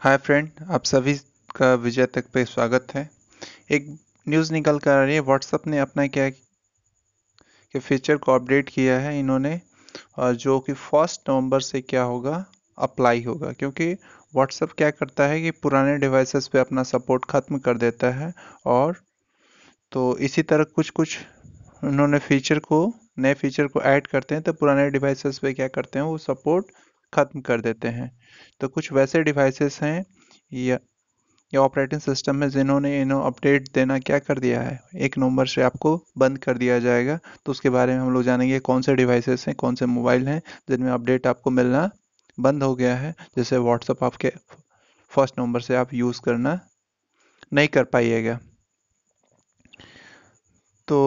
hi friend आप सभी का विजय तक पे स्वागत है एक न्यूज़ निकल कर आ रही है व्हाट्सअप ने अपना क्या के फीचर को अपडेट किया है इन्होंने और जो कि फर्स्ट नवंबर से क्या होगा अप्लाई होगा क्योंकि व्हाट्सअप क्या करता है कि पुराने डिवाइसेस पे अपना सपोर्ट ख़त्म कर देता है और तो इसी तरह कुछ कुछ उन्होंने फीचर को नए फीचर को ऐड करते हैं तो पुराने डिवाइसेस पे क्या करते हैं वो सपोर्ट ख़त्म कर देते हैं तो कुछ वैसे डिवाइसेस हैं या या ऑपरेटिंग सिस्टम में जिन्होंने इन्हों अपडेट देना क्या कर दिया है एक नंबर से आपको बंद कर दिया जाएगा तो उसके बारे में हम लोग जानेंगे कौन से डिवाइसेस हैं कौन से मोबाइल हैं जिनमें अपडेट आपको मिलना बंद हो गया है जैसे व्हाट्सअप आपके फर्स्ट नंबर से आप यूज़ करना नहीं कर पाइएगा तो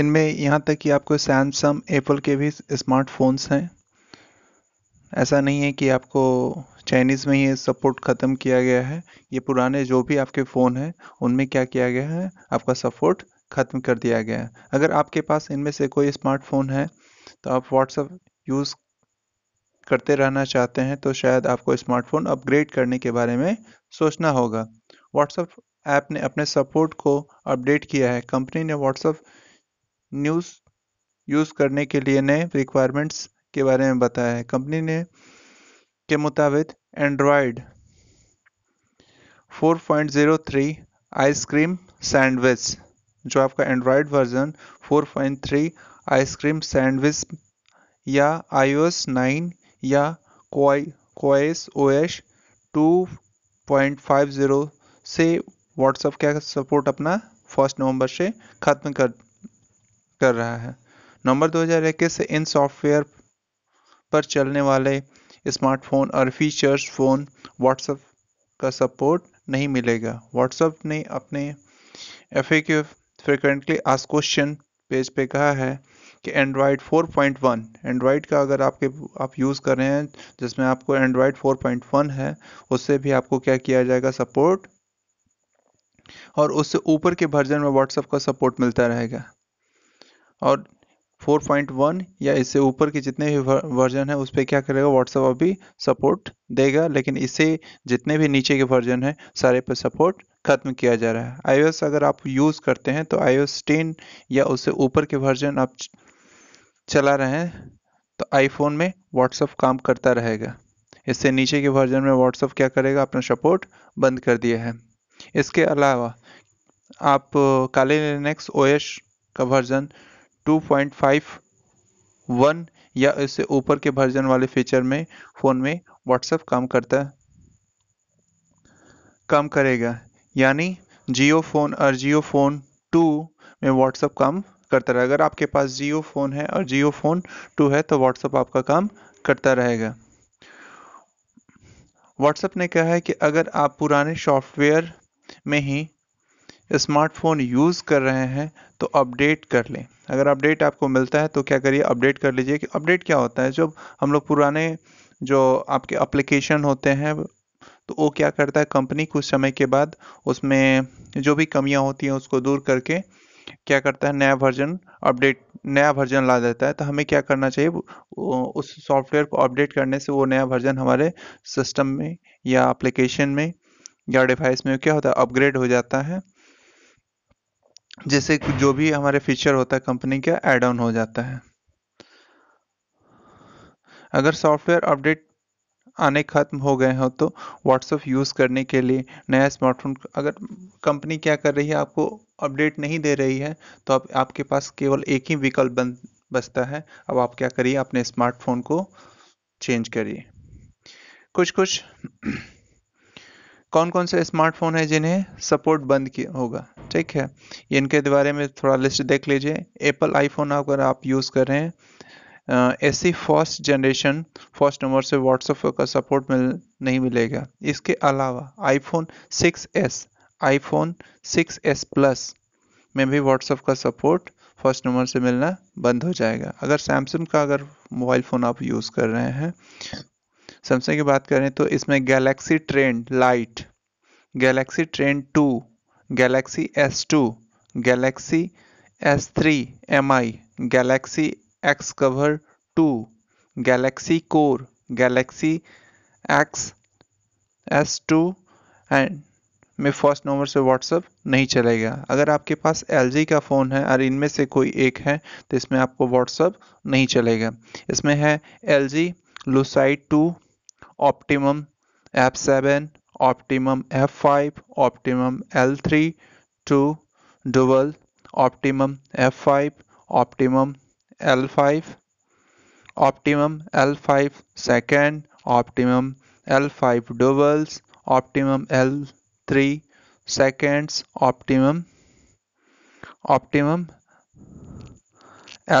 इनमें यहाँ तक कि आपको सैमसंग एप्पल के भी स्मार्टफोन्स हैं ऐसा नहीं है कि आपको चाइनीज़ में ये सपोर्ट ख़त्म किया गया है ये पुराने जो भी आपके फ़ोन हैं उनमें क्या किया गया है आपका सपोर्ट ख़त्म कर दिया गया है अगर आपके पास इनमें से कोई स्मार्टफोन है तो आप व्हाट्सअप यूज़ करते रहना चाहते हैं तो शायद आपको स्मार्टफोन अपग्रेड करने के बारे में सोचना होगा व्हाट्सअप ऐप ने अपने सपोर्ट को अपडेट किया है कंपनी ने व्हाट्सअप न्यूज़ यूज़ करने के लिए नए रिक्वायरमेंट्स के बारे में बताया है कंपनी ने के मुताबिक एंड्रॉयड 4.03 आइसक्रीम सैंडविच जो आपका एंड्रॉयड वर्जन 4.3 आइसक्रीम सैंडविच या iOS 9 या कोएस ओएस 2.50 से व्हाट्सएप का सपोर्ट अपना फर्स्ट नवंबर से खत्म कर कर रहा है नवंबर 2021 से इन सॉफ्टवेयर पर चलने वाले स्मार्टफोन और फीचर्स फ़ोन व्हाट्सएप का सपोर्ट नहीं मिलेगा व्हाट्सएप ने अपने एफ ए के फ्रिक्वेंटली आस क्वेश्चन पेज पे कहा है कि एंड्रॉयड 4.1 एंड्रॉयड का अगर आपके आप यूज़ कर रहे हैं जिसमें आपको एंड्रॉयड 4.1 है उससे भी आपको क्या किया जाएगा सपोर्ट और उससे ऊपर के वर्जन में व्हाट्सएप का सपोर्ट मिलता रहेगा और 4.1 या इससे ऊपर के जितने भी वर्जन है उस पर क्या करेगा व्हाट्सएप अभी सपोर्ट देगा लेकिन इससे जितने भी नीचे के वर्जन है सारे पर सपोर्ट खत्म किया जा रहा है आई अगर आप यूज़ करते हैं तो आई 10 या उससे ऊपर के वर्जन आप चला रहे हैं तो आईफोन में व्हाट्सअप काम करता रहेगा इससे नीचे के वर्जन में व्हाट्सअप क्या करेगा अपना सपोर्ट बंद कर दिया है इसके अलावा आप काले लिनक्स ओएस का वर्जन 2.51 या इससे ऊपर के वर्जन वाले फीचर में फ़ोन में व्हाट्सएप काम करता है काम करेगा यानी जियो फ़ोन और जियो फ़ोन टू में व्हाट्सएप काम करता रहेगा अगर आपके पास जियो फ़ोन है और जियो फ़ोन टू है तो व्हाट्सएप आपका काम करता रहेगा व्हाट्सएप ने कहा है कि अगर आप पुराने सॉफ्टवेयर में ही स्मार्टफोन यूज़ कर रहे हैं तो अपडेट कर लें अगर अपडेट आपको मिलता है तो क्या करिए अपडेट कर लीजिए कि अपडेट क्या होता है जब हम लोग पुराने जो आपके अप्लीकेशन होते हैं तो वो क्या करता है कंपनी कुछ समय के बाद उसमें जो भी कमियां होती हैं उसको दूर करके क्या करता है नया वर्जन अपडेट नया वर्जन ला देता है तो हमें क्या करना चाहिए उस सॉफ्टवेयर को अपडेट करने से वो नया वर्जन हमारे सिस्टम में या एप्लीकेशन में या डिवाइस में क्या होता है अपग्रेड हो जाता है जैसे जो भी हमारे फीचर होता है कंपनी का एड ऑन हो जाता है अगर सॉफ्टवेयर अपडेट आने खत्म हो गए हो तो व्हाट्सअप यूज़ करने के लिए नया स्मार्टफोन अगर कंपनी क्या कर रही है आपको अपडेट नहीं दे रही है तो आप, आपके पास केवल एक ही विकल्प बन बचता है अब आप क्या करिए अपने स्मार्टफोन को चेंज करिए कुछ कुछ कौन कौन से स्मार्टफोन है जिन्हें सपोर्ट बंद किया होगा ठीक है इनके बारे में थोड़ा लिस्ट देख लीजिए एप्पल आईफोन अगर आप यूज़ कर रहे हैं ऐसी फर्स्ट जनरेशन फर्स्ट नंबर से व्हाट्सएप का सपोर्ट मिल नहीं मिलेगा इसके अलावा iPhone 6s, iPhone 6s plus में भी व्हाट्सएप का सपोर्ट फर्स्ट नंबर से मिलना बंद हो जाएगा अगर सैमसंग का अगर मोबाइल फ़ोन आप यूज़ कर रहे हैं सैमसंग की बात करें तो इसमें Galaxy Trend Lite Galaxy Trend two Galaxy S two Galaxy S three M I Galaxy X cover two Galaxy Core Galaxy X S two and में फर्स्ट नंबर से व्हाट्सअप नहीं चलेगा अगर आपके पास एल का फ़ोन है और इनमें से कोई एक है तो इसमें आपको व्हाट्सअप नहीं चलेगा इसमें है L G Lucid two optimum f7 optimum f5 optimum l3 to dual optimum f5 optimum l5 optimum l5 second optimum l5 duals optimum l3 seconds optimum optimum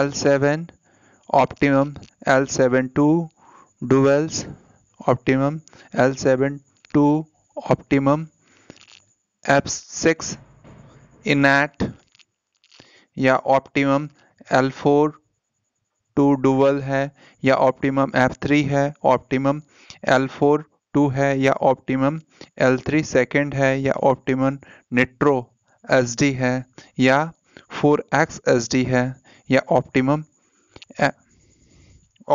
l7 optimum l7 2 duals optimum L seven two optimum F six इनैट या optimum L four two डूबल है या optimum F three है optimum L four two है या optimum L three second है या ऑप्टिमम नेट्रो एस डी है या फोर एक्स एस डी है या optimum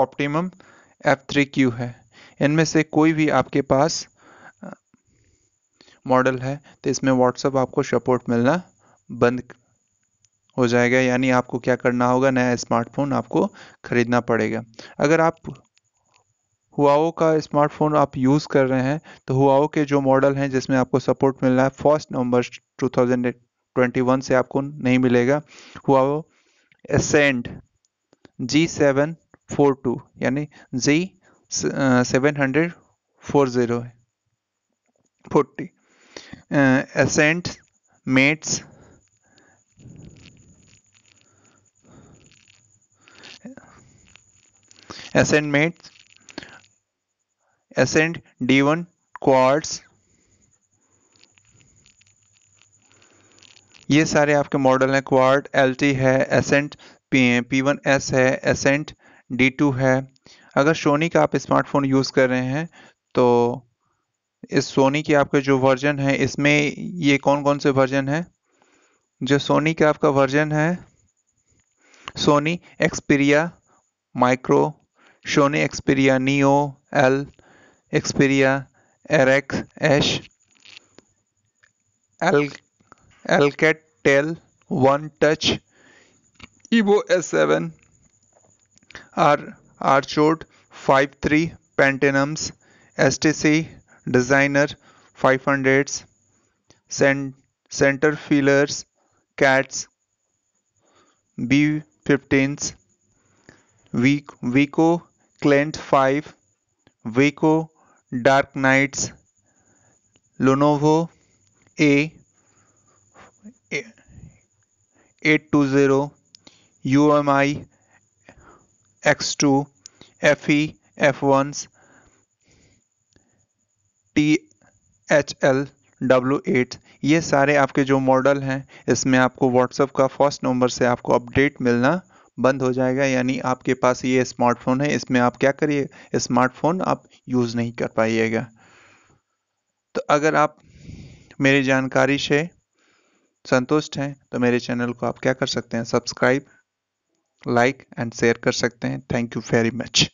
optimum F three Q है इनमें से कोई भी आपके पास मॉडल है तो इसमें व्हाट्सअप आपको सपोर्ट मिलना बंद हो जाएगा यानी आपको क्या करना होगा नया स्मार्टफोन आपको खरीदना पड़ेगा अगर आप हुआओ का स्मार्टफोन आप यूज़ कर रहे हैं तो हुआओ के जो मॉडल हैं जिसमें आपको सपोर्ट मिल रहा है फर्स्ट नवंबर 2021 से आपको नहीं मिलेगा Huawei Ascend G seven four two यानी G seven hundred four zero है forty Ascend Mates Ascend Mates Ascend D one quads ये सारे आपके मॉडल हैं क्वार्ट एल है एसेंट पी वन एस है एसेंट डी टू है अगर सोनी का आप स्मार्टफोन यूज़ कर रहे हैं तो इस सोनी के आपका जो वर्जन है इसमें ये कौन कौन से वर्जन है जो सोनी का आपका वर्जन है Sony Xperia micro Sony Xperia Neo L Xperia एरेक्स एश एल एलकेट टेल one touch Evo S seven R Archode 53 Pentanums STC Designer 500s, Cent Center Fillers, CATs, B15s, Vico Clint 5, Vico Dark Knights, Lenovo A 820 UMI X2, Fe, F1s, THL, W8 ये सारे आपके जो model हैं इसमें आपको WhatsApp का first number से आपको अपडेट मिलना बंद हो जाएगा यानी आपके पास ये स्मार्टफोन है इसमें आप क्या करिए स्मार्टफोन आप यूज़ नहीं कर पाइएगा तो अगर आप मेरी जानकारी से संतुष्ट हैं तो मेरे चैनल को आप क्या कर सकते हैं सब्सक्राइब लाइक एंड शेयर कर सकते हैं थैंक यू वेरी मच